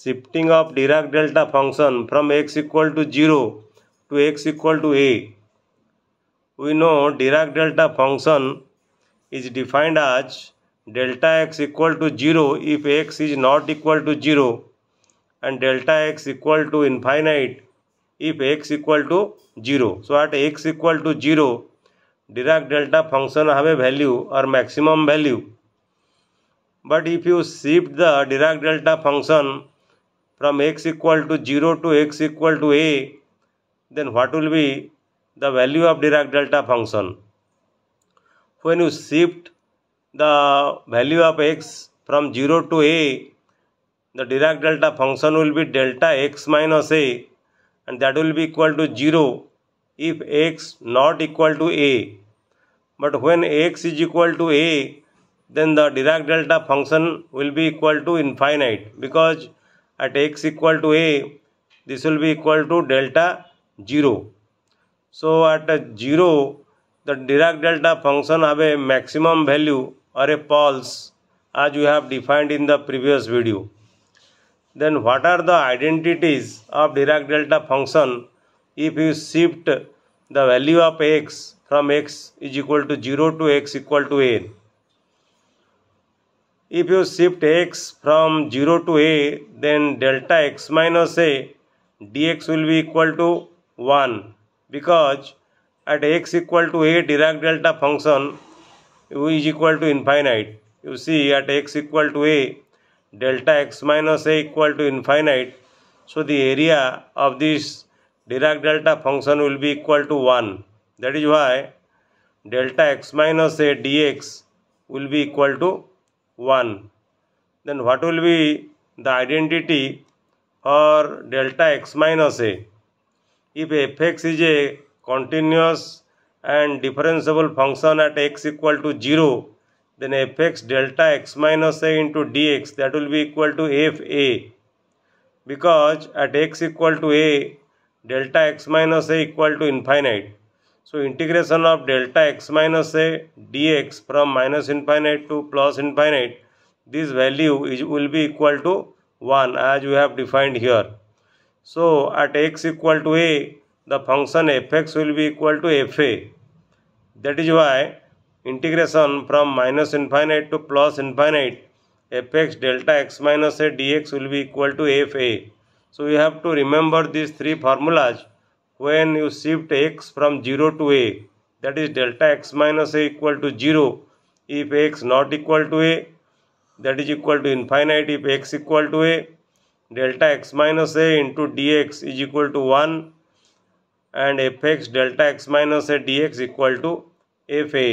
shifting of Dirac delta function from x equal to 0 to x equal to a. We know Dirac delta function is defined as delta x equal to 0 if x is not equal to 0 and delta x equal to infinite if x equal to 0. So at x equal to 0, Dirac delta function have a value or maximum value. But if you shift the Dirac delta function from x equal to 0 to x equal to a, then what will be the value of Dirac delta function? When you shift the value of x from 0 to a, the Dirac delta function will be delta x minus a and that will be equal to 0 if x not equal to a. But when x is equal to a, then the Dirac delta function will be equal to infinite because at x equal to a this will be equal to delta 0 so at 0 the Dirac delta function have a maximum value or a pulse as you have defined in the previous video then what are the identities of Dirac delta function if you shift the value of x from x is equal to 0 to x equal to n if you shift x from 0 to a, then delta x minus a dx will be equal to 1 because at x equal to a Dirac delta function is equal to infinite. You see at x equal to a delta x minus a equal to infinite. So the area of this Dirac delta function will be equal to 1. That is why delta x minus a dx will be equal to 1 then what will be the identity or delta x minus a if fx is a continuous and differentiable function at x equal to 0 then fx delta x minus a into dx that will be equal to fa because at x equal to a delta x minus a equal to infinite so integration of delta x minus a dx from minus infinite to plus infinite, this value is will be equal to 1 as we have defined here. So at x equal to a, the function fx will be equal to fa. That is why integration from minus infinite to plus infinite fx delta x minus a dx will be equal to fa. So we have to remember these three formulas when you shift x from 0 to a that is delta x minus a equal to 0 if x not equal to a that is equal to infinite if x equal to a delta x minus a into dx is equal to 1 and fx delta x minus a dx equal to fa.